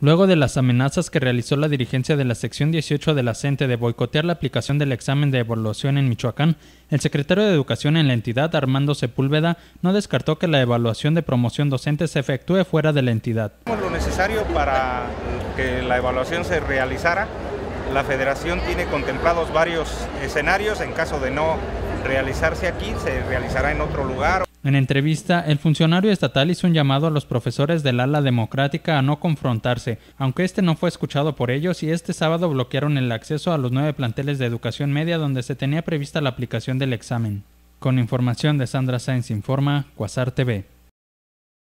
luego de las amenazas que realizó la dirigencia de la sección 18 de la CENTE de boicotear la aplicación del examen de evaluación en Michoacán, el secretario de Educación en la entidad, Armando Sepúlveda, no descartó que la evaluación de promoción docente se efectúe fuera de la entidad. Lo necesario para que la evaluación se realizara, la federación tiene contemplados varios escenarios, en caso de no realizarse aquí, se realizará en otro lugar. En entrevista, el funcionario estatal hizo un llamado a los profesores del ala democrática a no confrontarse, aunque este no fue escuchado por ellos y este sábado bloquearon el acceso a los nueve planteles de educación media donde se tenía prevista la aplicación del examen. Con información de Sandra Sainz Informa, Quasar TV.